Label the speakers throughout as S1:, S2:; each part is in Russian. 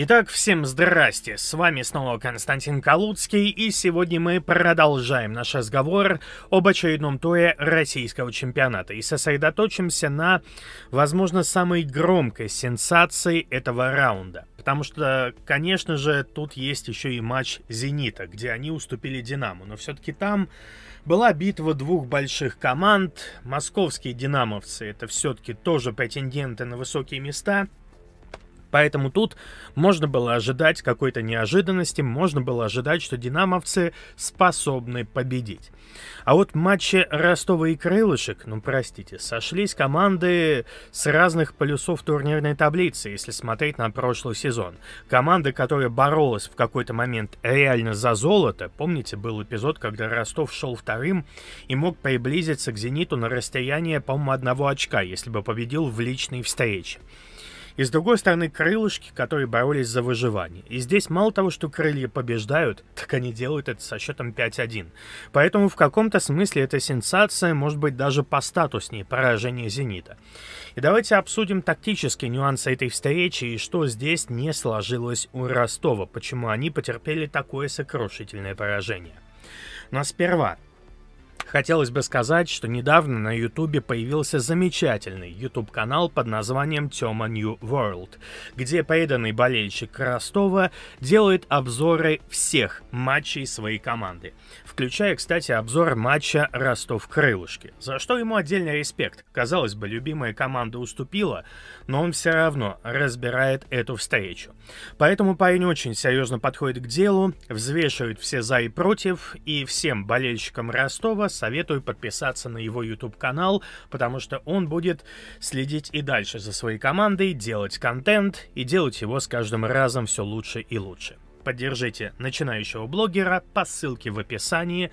S1: Итак, всем здрасте, с вами снова Константин Калуцкий, и сегодня мы продолжаем наш разговор об очередном туре российского чемпионата и сосредоточимся на, возможно, самой громкой сенсации этого раунда. Потому что, конечно же, тут есть еще и матч «Зенита», где они уступили «Динамо», но все-таки там была битва двух больших команд. Московские «Динамовцы» — это все-таки тоже претенденты на высокие места — Поэтому тут можно было ожидать какой-то неожиданности, можно было ожидать, что динамовцы способны победить. А вот в матче Ростова и Крылышек, ну простите, сошлись команды с разных полюсов турнирной таблицы, если смотреть на прошлый сезон. Команда, которая боролась в какой-то момент реально за золото, помните, был эпизод, когда Ростов шел вторым и мог приблизиться к «Зениту» на расстояние, по-моему, одного очка, если бы победил в личной встрече и с другой стороны крылышки, которые боролись за выживание. И здесь мало того, что крылья побеждают, так они делают это со счетом 5-1. Поэтому в каком-то смысле эта сенсация может быть даже по статуснее поражение «Зенита». И давайте обсудим тактические нюансы этой встречи и что здесь не сложилось у Ростова, почему они потерпели такое сокрушительное поражение. Но сперва Хотелось бы сказать, что недавно на Ютубе появился замечательный YouTube-канал под названием Тёма New World, где преданный болельщик Ростова делает обзоры всех матчей своей команды, включая, кстати, обзор матча Ростов-Крылышки, за что ему отдельный респект. Казалось бы, любимая команда уступила, но он все равно разбирает эту встречу. Поэтому парень очень серьезно подходит к делу, взвешивает все за и против, и всем болельщикам Ростова советую подписаться на его YouTube-канал, потому что он будет следить и дальше за своей командой, делать контент и делать его с каждым разом все лучше и лучше. Поддержите начинающего блогера по ссылке в описании.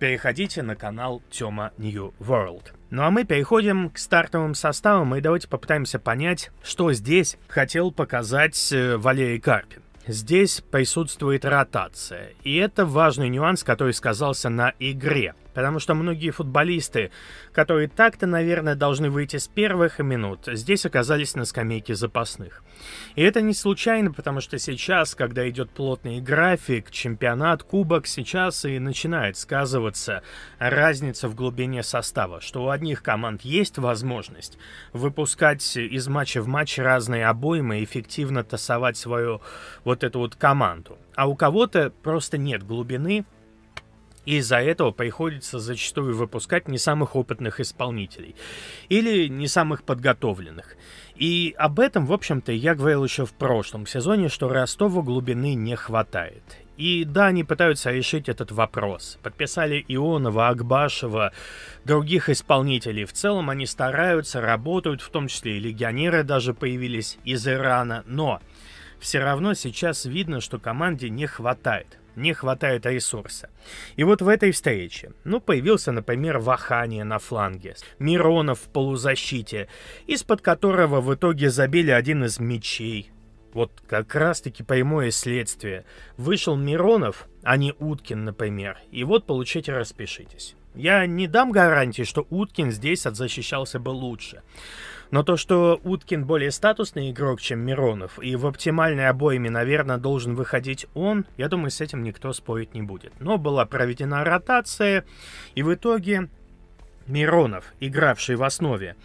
S1: Переходите на канал Тёма New World. Ну а мы переходим к стартовым составам и давайте попытаемся понять, что здесь хотел показать э, Валерий Карпин. Здесь присутствует ротация, и это важный нюанс, который сказался на игре. Потому что многие футболисты, которые так-то, наверное, должны выйти с первых минут, здесь оказались на скамейке запасных. И это не случайно, потому что сейчас, когда идет плотный график, чемпионат, кубок, сейчас и начинает сказываться разница в глубине состава, что у одних команд есть возможность выпускать из матча в матч разные обоймы, эффективно тасовать свою вот эту вот команду. А у кого-то просто нет глубины, и из-за этого приходится зачастую выпускать не самых опытных исполнителей или не самых подготовленных. И об этом, в общем-то, я говорил еще в прошлом сезоне, что Ростову глубины не хватает. И да, они пытаются решить этот вопрос. Подписали Ионова, Акбашева, других исполнителей. В целом они стараются, работают, в том числе и легионеры даже появились из Ирана. Но все равно сейчас видно, что команде не хватает не хватает ресурса. И вот в этой встрече, ну, появился, например, Вахания на фланге, Миронов в полузащите, из-под которого в итоге забили один из мечей. Вот как раз-таки прямое следствие. Вышел Миронов, а не Уткин, например. И вот получите «Распишитесь». Я не дам гарантии, что Уткин здесь отзащищался бы лучше. Но то, что Уткин более статусный игрок, чем Миронов, и в оптимальной обойме, наверное, должен выходить он, я думаю, с этим никто спорить не будет. Но была проведена ротация, и в итоге Миронов, игравший в основе.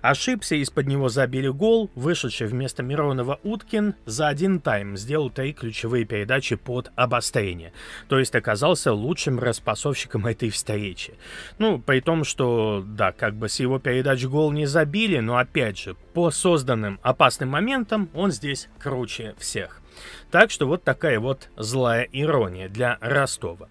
S1: Ошибся, из-под него забили гол, вышедший вместо Миронова Уткин за один тайм сделал три ключевые передачи под обострение. То есть оказался лучшим распасовщиком этой встречи. Ну, при том, что, да, как бы с его передач гол не забили, но опять же, по созданным опасным моментам он здесь круче всех. Так что вот такая вот злая ирония для Ростова.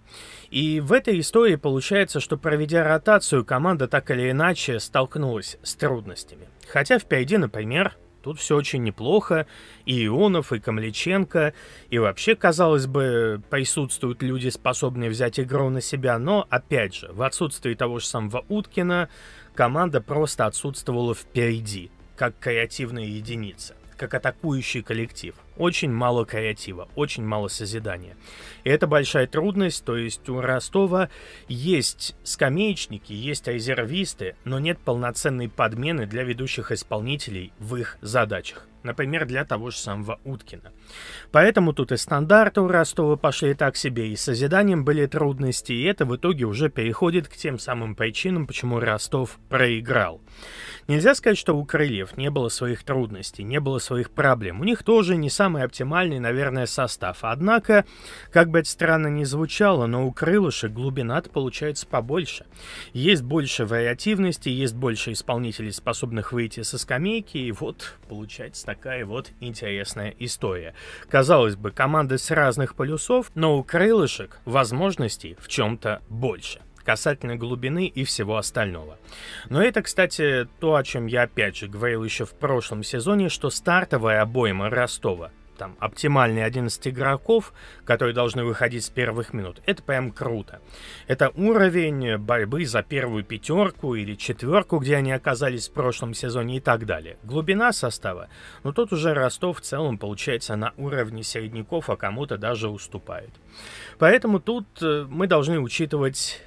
S1: И в этой истории получается, что проведя ротацию, команда так или иначе столкнулась с трудностями. Хотя в впереди, например, Тут все очень неплохо. И Ионов, и Камличенко, и вообще, казалось бы, присутствуют люди, способные взять игру на себя, но, опять же, в отсутствии того же самого Уткина, команда просто отсутствовала впереди, как креативная единица, как атакующий коллектив – очень мало креатива, очень мало созидания. И это большая трудность, то есть у Ростова есть скамеечники, есть резервисты, но нет полноценной подмены для ведущих исполнителей в их задачах. Например, для того же самого Уткина. Поэтому тут и стандарты у Ростова пошли так себе, и с созиданием были трудности, и это в итоге уже переходит к тем самым причинам, почему Ростов проиграл. Нельзя сказать, что у Крыльев не было своих трудностей, не было своих проблем. У них тоже не сам самый оптимальный, наверное, состав. Однако, как бы это странно ни звучало, но у крылышек глубина получается побольше. Есть больше вариативности, есть больше исполнителей, способных выйти со скамейки, и вот получается такая вот интересная история. Казалось бы, команды с разных полюсов, но у крылышек возможностей в чем-то больше касательно глубины и всего остального. Но это, кстати, то, о чем я опять же говорил еще в прошлом сезоне, что стартовая обойма Ростова там оптимальные 11 игроков, которые должны выходить с первых минут, это прям круто. Это уровень борьбы за первую пятерку или четверку, где они оказались в прошлом сезоне и так далее. Глубина состава, но тут уже Ростов в целом получается на уровне середняков, а кому-то даже уступает. Поэтому тут э, мы должны учитывать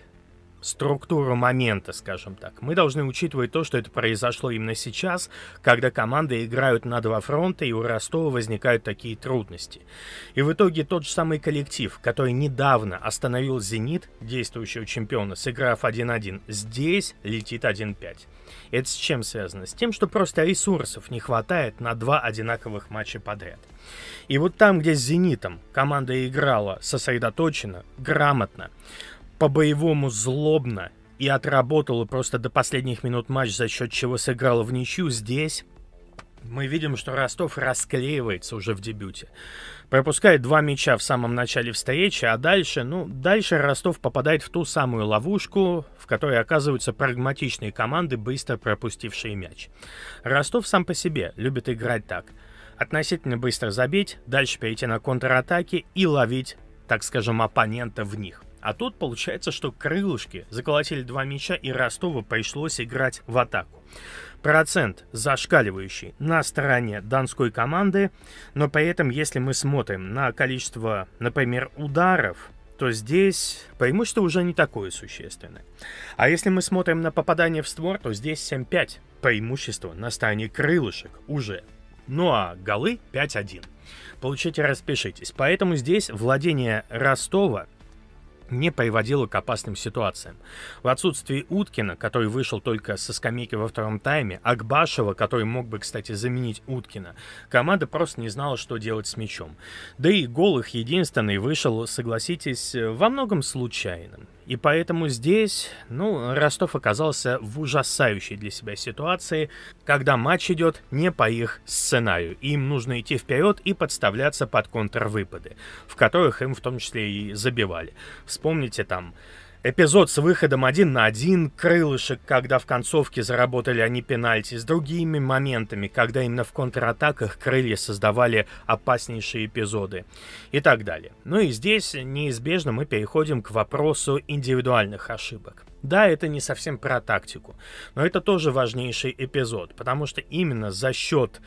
S1: структуру момента, скажем так. Мы должны учитывать то, что это произошло именно сейчас, когда команды играют на два фронта, и у Ростова возникают такие трудности. И в итоге тот же самый коллектив, который недавно остановил «Зенит», действующего чемпиона, сыграв 1-1, здесь летит 1-5. Это с чем связано? С тем, что просто ресурсов не хватает на два одинаковых матча подряд. И вот там, где с «Зенитом» команда играла сосредоточенно, грамотно, по-боевому злобно и отработала просто до последних минут матч, за счет чего сыграла в ничью, здесь мы видим, что Ростов расклеивается уже в дебюте. Пропускает два мяча в самом начале встречи, а дальше, ну, дальше Ростов попадает в ту самую ловушку, в которой оказываются прагматичные команды, быстро пропустившие мяч. Ростов сам по себе любит играть так. Относительно быстро забить, дальше перейти на контратаки и ловить, так скажем, оппонента в них. А тут получается, что крылышки заколотили два мяча, и Ростову пришлось играть в атаку. Процент зашкаливающий на стороне донской команды, но при этом, если мы смотрим на количество, например, ударов, то здесь преимущество уже не такое существенное. А если мы смотрим на попадание в створ, то здесь 7-5 преимущество на стороне крылышек уже. Ну а голы 5-1. Получите, распишитесь. Поэтому здесь владение Ростова не приводило к опасным ситуациям. В отсутствии Уткина, который вышел только со скамейки во втором тайме, Акбашева, который мог бы, кстати, заменить Уткина, команда просто не знала, что делать с мячом. Да и гол их единственный вышел, согласитесь, во многом случайным. И поэтому здесь, ну, Ростов оказался в ужасающей для себя ситуации, когда матч идет не по их сценарию. Им нужно идти вперед и подставляться под контрвыпады, в которых им в том числе и забивали вспомните там Эпизод с выходом один на один, крылышек, когда в концовке заработали они пенальти, с другими моментами, когда именно в контратаках крылья создавали опаснейшие эпизоды и так далее. Ну и здесь неизбежно мы переходим к вопросу индивидуальных ошибок. Да, это не совсем про тактику, но это тоже важнейший эпизод, потому что именно за счет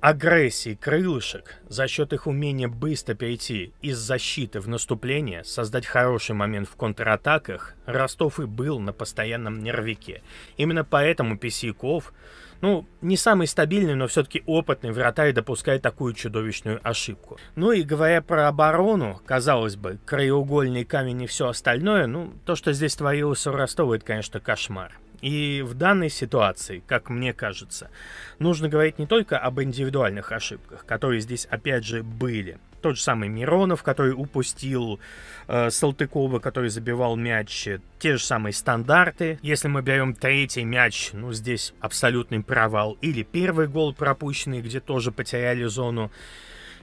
S1: агрессии крылышек за счет их умения быстро перейти из защиты в наступление, создать хороший момент в контратаках, Ростов и был на постоянном нервике. Именно поэтому Писяков, ну, не самый стабильный, но все-таки опытный вратарь допускает такую чудовищную ошибку. Ну и говоря про оборону, казалось бы, краеугольный камень и все остальное, ну, то, что здесь творилось у Ростова, это, конечно, кошмар. И в данной ситуации, как мне кажется, нужно говорить не только об индивидуальных ошибках, которые здесь опять же были. Тот же самый Миронов, который упустил э, Салтыкова, который забивал мяч, те же самые стандарты. Если мы берем третий мяч, ну здесь абсолютный провал. Или первый гол пропущенный, где тоже потеряли зону.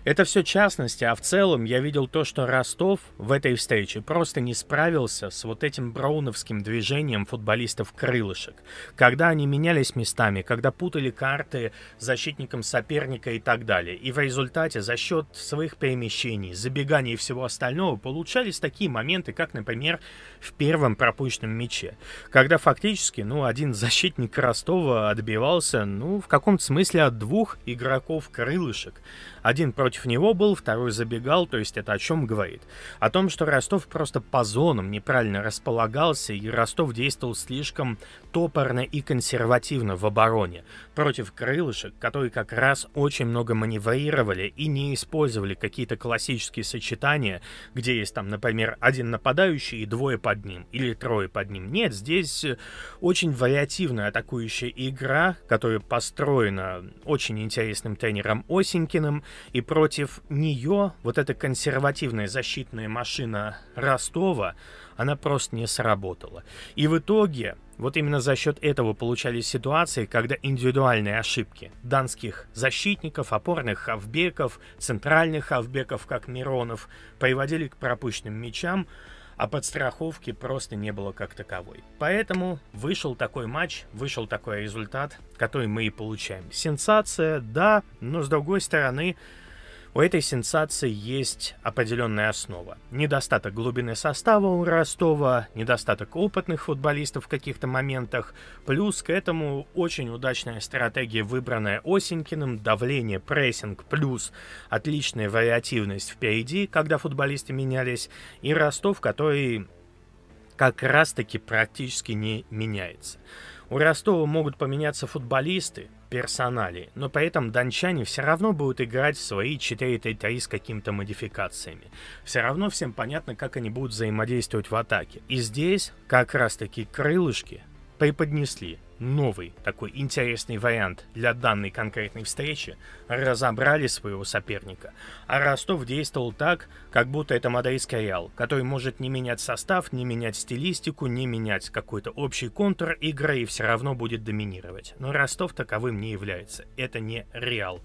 S1: Это все частности, а в целом я видел то, что Ростов в этой встрече просто не справился с вот этим брауновским движением футболистов-крылышек. Когда они менялись местами, когда путали карты защитникам соперника и так далее. И в результате за счет своих перемещений, забеганий и всего остального получались такие моменты, как, например, в первом пропущенном мяче. Когда фактически, ну, один защитник Ростова отбивался, ну, в каком-то смысле от двух игроков-крылышек. Один против против него был, второй забегал, то есть это о чем говорит? О том, что Ростов просто по зонам неправильно располагался, и Ростов действовал слишком топорно и консервативно в обороне против крылышек, которые как раз очень много маневрировали и не использовали какие-то классические сочетания, где есть там, например, один нападающий и двое под ним, или трое под ним. Нет, здесь очень вариативная атакующая игра, которая построена очень интересным тренером Осенькиным и прочим против нее вот эта консервативная защитная машина Ростова, она просто не сработала. И в итоге, вот именно за счет этого получались ситуации, когда индивидуальные ошибки данских защитников, опорных хавбеков, центральных хавбеков, как Миронов, приводили к пропущенным мячам, а подстраховки просто не было как таковой. Поэтому вышел такой матч, вышел такой результат, который мы и получаем. Сенсация, да, но с другой стороны, у этой сенсации есть определенная основа. Недостаток глубины состава у Ростова, недостаток опытных футболистов в каких-то моментах, плюс к этому очень удачная стратегия, выбранная Осенькиным, давление, прессинг, плюс отличная вариативность впереди, когда футболисты менялись, и Ростов, который как раз-таки практически не меняется. У Ростова могут поменяться футболисты, персоналей, но при этом дончане все равно будут играть в свои 4-3-3 с какими-то модификациями. Все равно всем понятно, как они будут взаимодействовать в атаке. И здесь как раз-таки крылышки преподнесли новый, такой интересный вариант для данной конкретной встречи, разобрали своего соперника. А Ростов действовал так, как будто это мадридский Реал, который может не менять состав, не менять стилистику, не менять какой-то общий контур игры и все равно будет доминировать. Но Ростов таковым не является. Это не Реал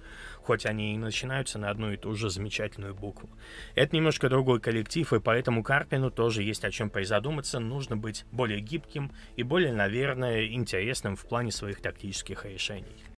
S1: хоть они и начинаются на одну и ту же замечательную букву. Это немножко другой коллектив, и поэтому Карпину тоже есть о чем призадуматься, нужно быть более гибким и более, наверное, интересным в плане своих тактических решений.